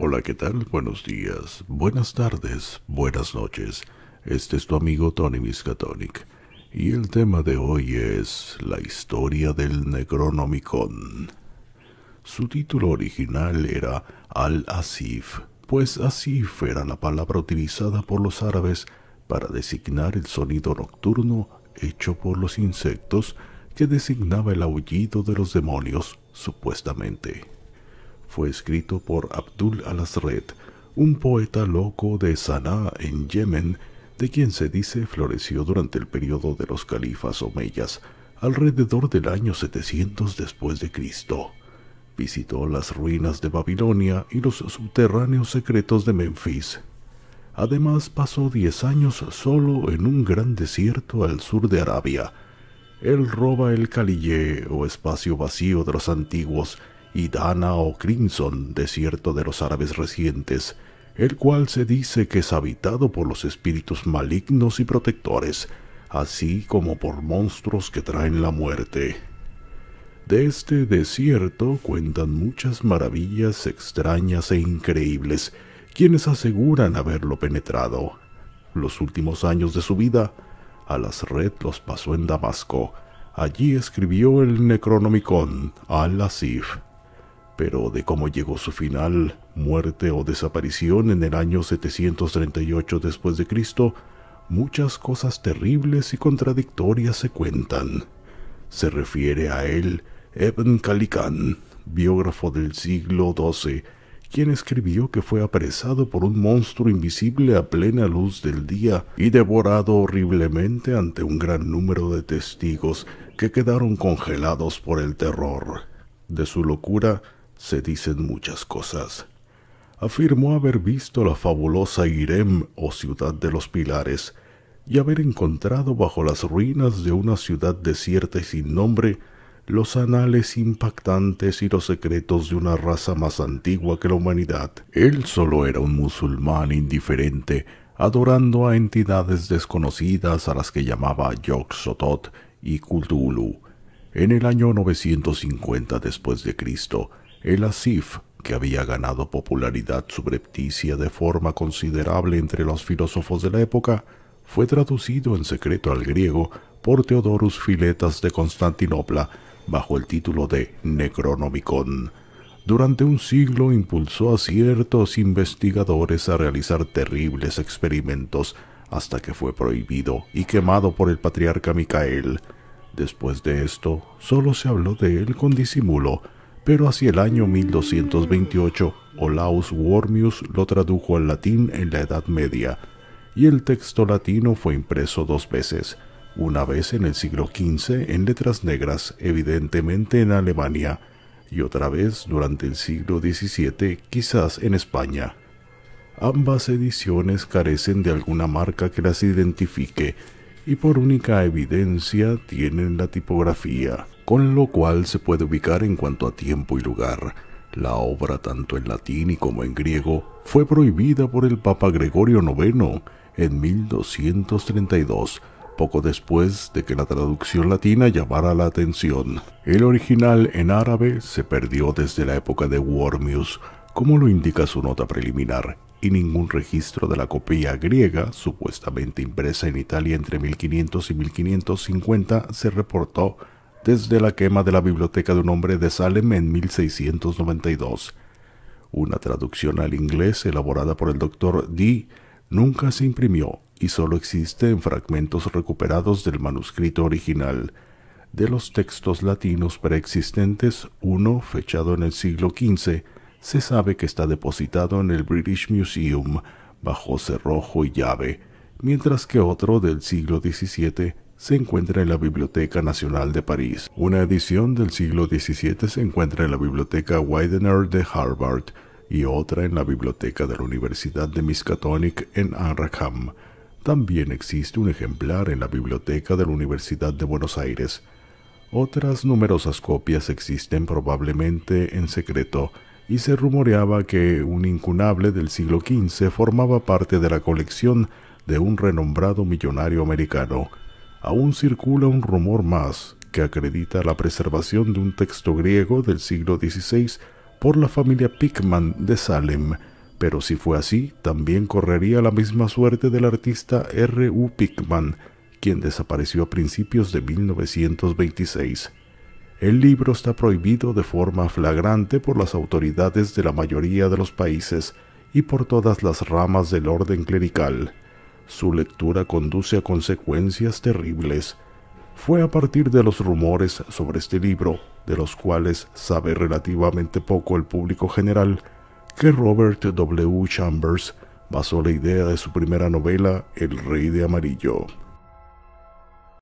Hola, ¿qué tal? Buenos días, buenas tardes, buenas noches. Este es tu amigo Tony Miskatonic y el tema de hoy es la historia del Necronomicon. Su título original era Al-Asif, pues Asif era la palabra utilizada por los árabes para designar el sonido nocturno hecho por los insectos que designaba el aullido de los demonios, supuestamente fue escrito por Abdul al un poeta loco de Sanaa en Yemen, de quien se dice floreció durante el periodo de los califas omeyas, alrededor del año 700 después de Cristo. Visitó las ruinas de Babilonia y los subterráneos secretos de Memphis. Además pasó diez años solo en un gran desierto al sur de Arabia. Él roba el calillé o espacio vacío de los antiguos y Dana o Crimson, desierto de los árabes recientes, el cual se dice que es habitado por los espíritus malignos y protectores, así como por monstruos que traen la muerte. De este desierto cuentan muchas maravillas extrañas e increíbles, quienes aseguran haberlo penetrado. Los últimos años de su vida, a las red los pasó en Damasco. Allí escribió el Necronomicon al-Asif pero de cómo llegó su final, muerte o desaparición en el año 738 después de Cristo, muchas cosas terribles y contradictorias se cuentan. Se refiere a él Ibn Calicán, biógrafo del siglo XII, quien escribió que fue apresado por un monstruo invisible a plena luz del día y devorado horriblemente ante un gran número de testigos que quedaron congelados por el terror. De su locura, se dicen muchas cosas. Afirmó haber visto la fabulosa Irem o oh ciudad de los pilares y haber encontrado bajo las ruinas de una ciudad desierta y sin nombre los anales impactantes y los secretos de una raza más antigua que la humanidad. Él solo era un musulmán indiferente, adorando a entidades desconocidas a las que llamaba Yog-Sothoth y Cthulhu. En el año 950 después de Cristo, el Asif, que había ganado popularidad subrepticia de forma considerable entre los filósofos de la época, fue traducido en secreto al griego por Teodorus Filetas de Constantinopla bajo el título de Necronomicon. Durante un siglo impulsó a ciertos investigadores a realizar terribles experimentos hasta que fue prohibido y quemado por el patriarca Micael. Después de esto, solo se habló de él con disimulo, pero hacia el año 1228 Olaus Wormius lo tradujo al latín en la Edad Media, y el texto latino fue impreso dos veces, una vez en el siglo XV en letras negras, evidentemente en Alemania, y otra vez durante el siglo XVII, quizás en España. Ambas ediciones carecen de alguna marca que las identifique, y por única evidencia tienen la tipografía con lo cual se puede ubicar en cuanto a tiempo y lugar. La obra, tanto en latín y como en griego, fue prohibida por el Papa Gregorio IX en 1232, poco después de que la traducción latina llamara la atención. El original en árabe se perdió desde la época de Wormius, como lo indica su nota preliminar, y ningún registro de la copia griega, supuestamente impresa en Italia entre 1500 y 1550, se reportó desde la quema de la biblioteca de un hombre de Salem en 1692. Una traducción al inglés elaborada por el doctor Dee nunca se imprimió y solo existe en fragmentos recuperados del manuscrito original. De los textos latinos preexistentes, uno, fechado en el siglo XV, se sabe que está depositado en el British Museum bajo cerrojo y llave, mientras que otro del siglo XVII se encuentra en la Biblioteca Nacional de París. Una edición del siglo XVII se encuentra en la Biblioteca Widener de Harvard y otra en la Biblioteca de la Universidad de Miskatonic en Arkham. También existe un ejemplar en la Biblioteca de la Universidad de Buenos Aires. Otras numerosas copias existen probablemente en secreto, y se rumoreaba que un incunable del siglo XV formaba parte de la colección de un renombrado millonario americano aún circula un rumor más que acredita la preservación de un texto griego del siglo XVI por la familia Pickman de Salem, pero si fue así, también correría la misma suerte del artista R. U. Pickman, quien desapareció a principios de 1926. El libro está prohibido de forma flagrante por las autoridades de la mayoría de los países y por todas las ramas del orden clerical. Su lectura conduce a consecuencias terribles. Fue a partir de los rumores sobre este libro, de los cuales sabe relativamente poco el público general, que Robert W. Chambers basó la idea de su primera novela, El Rey de Amarillo.